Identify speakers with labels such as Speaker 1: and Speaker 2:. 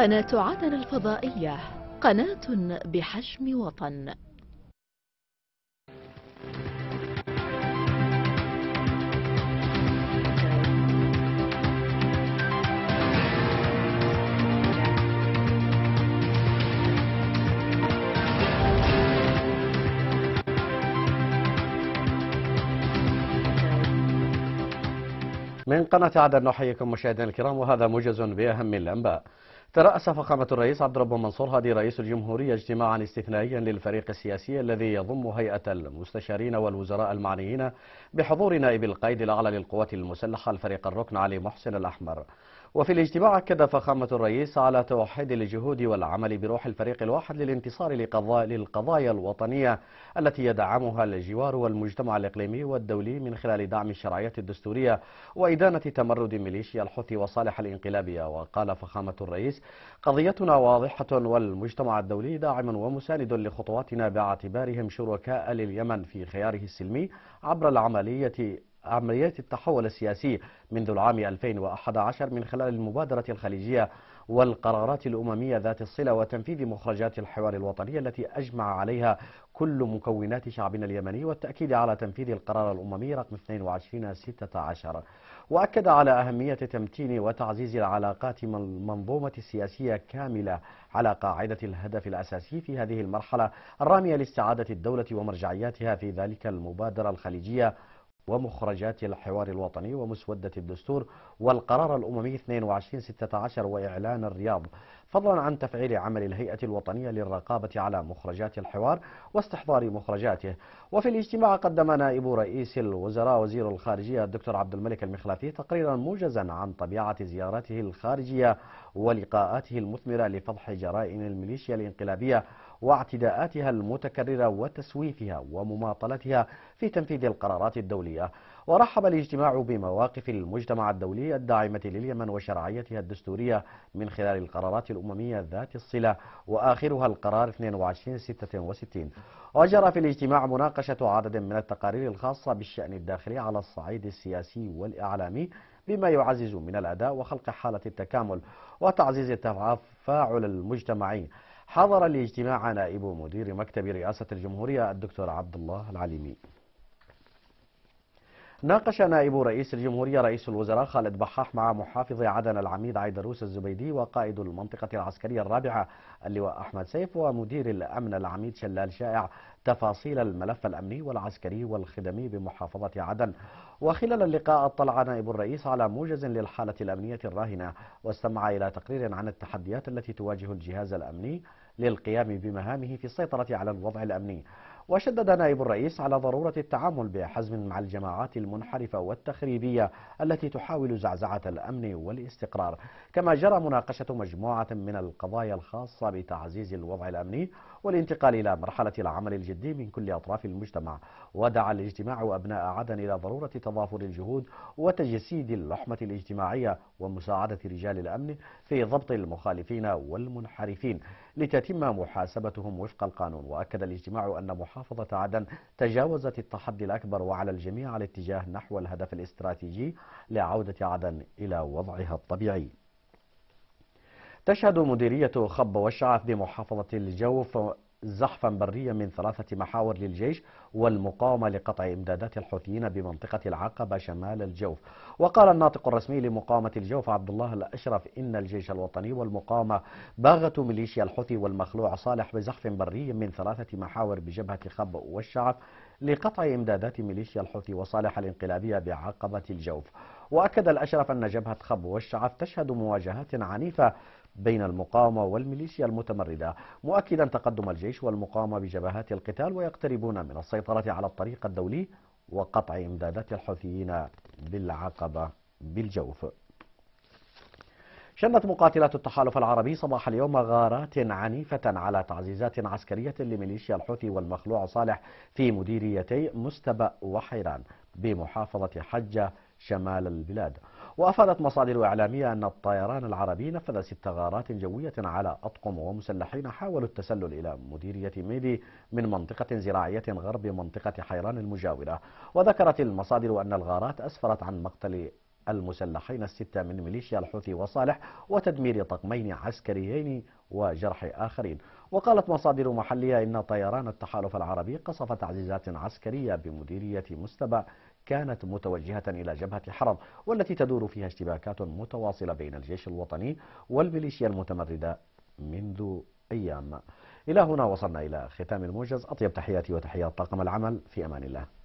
Speaker 1: قناة عدن الفضائية قناة بحجم وطن من قناة عدن نحييكم مشاهدينا الكرام وهذا موجز بأهم الأنباء ترأس فخامة الرئيس عبد الرب منصور هادي رئيس الجمهورية اجتماعا استثنائيا للفريق السياسي الذي يضم هيئة المستشارين والوزراء المعنيين بحضور نائب القائد الأعلى للقوات المسلحة الفريق الركن علي محسن الأحمر وفي الاجتماع أكد فخامة الرئيس على توحيد الجهود والعمل بروح الفريق الواحد للانتصار للقضايا الوطنية التي يدعمها الجوار والمجتمع الإقليمي والدولي من خلال دعم الشرعية الدستورية وإدانة تمرد ميليشيا الحوثي وصالح الانقلابية وقال فخامة الرئيس قضيتنا واضحة والمجتمع الدولي داعم ومساند لخطواتنا باعتبارهم شركاء لليمن في خياره السلمي عبر العملية عمليات التحول السياسي منذ العام 2011 من خلال المبادرة الخليجية والقرارات الأممية ذات الصلة وتنفيذ مخرجات الحوار الوطني التي أجمع عليها كل مكونات شعبنا اليمني والتأكيد على تنفيذ القرار الأممي رقم 2216 وأكد على أهمية تمتين وتعزيز العلاقات من المنظومة السياسية كاملة على قاعدة الهدف الأساسي في هذه المرحلة الرامية لاستعادة الدولة ومرجعياتها في ذلك المبادرة الخليجية ومخرجات الحوار الوطني ومسودة الدستور والقرار الأممي 22 16 وإعلان الرياض فضلا عن تفعيل عمل الهيئة الوطنية للرقابة على مخرجات الحوار واستحضار مخرجاته وفي الاجتماع قدم نائب رئيس الوزراء وزير الخارجية الدكتور عبد الملك المخلافي تقريرا موجزا عن طبيعة زيارته الخارجية ولقاءاته المثمرة لفضح جرائم الميليشيا الانقلابية واعتداءاتها المتكررة وتسويفها ومماطلتها في تنفيذ القرارات الدولية ورحب الاجتماع بمواقف المجتمع الدولي الداعمة لليمن وشرعيتها الدستورية من خلال القرارات الأممية ذات الصلة وآخرها القرار 2266 وجرى في الاجتماع مناقشة عدد من التقارير الخاصة بالشأن الداخلي على الصعيد السياسي والإعلامي بما يعزز من الأداء وخلق حالة التكامل وتعزيز التفاعل المجتمعي حضر الاجتماع نائب مدير مكتب رئاسة الجمهورية الدكتور عبد الله العليمي ناقش نائب رئيس الجمهورية رئيس الوزراء خالد بحاح مع محافظ عدن العميد عيدروس الزبيدي وقائد المنطقة العسكرية الرابعة اللواء أحمد سيف ومدير الأمن العميد شلال شائع تفاصيل الملف الأمني والعسكري والخدمي بمحافظة عدن وخلال اللقاء اطلع نائب الرئيس على موجز للحالة الأمنية الراهنة واستمع إلى تقرير عن التحديات التي تواجه الجهاز الأمني للقيام بمهامه في السيطرة على الوضع الأمني وشدد نائب الرئيس على ضرورة التعامل بحزم مع الجماعات المنحرفة والتخريبية التي تحاول زعزعة الأمن والاستقرار كما جرى مناقشة مجموعة من القضايا الخاصة بتعزيز الوضع الأمني والانتقال إلى مرحلة العمل الجدي من كل أطراف المجتمع ودعا الاجتماع أبناء عدن إلى ضرورة تضافر الجهود وتجسيد اللحمة الاجتماعية ومساعدة رجال الأمن في ضبط المخالفين والمنحرفين لتتم محاسبتهم وفق القانون وأكد الاجتماع أن محافظة عدن تجاوزت التحدي الأكبر وعلى الجميع الاتجاه نحو الهدف الاستراتيجي لعودة عدن إلى وضعها الطبيعي تشهد مديرية خب والشعف بمحافظة الجوف زحفا بريا من ثلاثة محاور للجيش والمقاومة لقطع إمدادات الحوثيين بمنطقة العقبة شمال الجوف وقال الناطق الرسمي لمقاومة الجوف عبد الله الأشرف إن الجيش الوطني والمقاومة باغت ميليشيا الحوثي والمخلوع صالح بزحف بري من ثلاثة محاور بجبهة خب والشعف لقطع إمدادات ميليشيا الحوثي وصالح الانقلابية بعقبة الجوف وأكد الأشرف أن جبهة خب والشعف تشهد مواجهات عنيفة بين المقاومة والميليشيا المتمردة مؤكدا تقدم الجيش والمقاومة بجبهات القتال ويقتربون من السيطرة على الطريق الدولي وقطع إمدادات الحوثيين بالعقبة بالجوف شنت مقاتلات التحالف العربي صباح اليوم غارات عنيفة على تعزيزات عسكرية لميليشيا الحوثي والمخلوع صالح في مديريتي مستبأ وحيران بمحافظة حجة شمال البلاد وأفادت مصادر إعلامية أن الطيران العربي نفذ ست غارات جوية على أطقم ومسلحين حاولوا التسلل إلى مديرية ميدي من منطقة زراعية غرب منطقة حيران المجاورة وذكرت المصادر أن الغارات أسفرت عن مقتل المسلحين الستة من ميليشيا الحوثي وصالح وتدمير طقمين عسكريين وجرح آخرين وقالت مصادر محلية إن طيران التحالف العربي قصف تعزيزات عسكرية بمديرية مستبع كانت متوجهة إلى جبهة الحرم والتي تدور فيها اشتباكات متواصلة بين الجيش الوطني والميليشيا المتمردة منذ أيام إلى هنا وصلنا إلى ختام الموجز أطيب تحياتي وتحيات طاقم العمل في أمان الله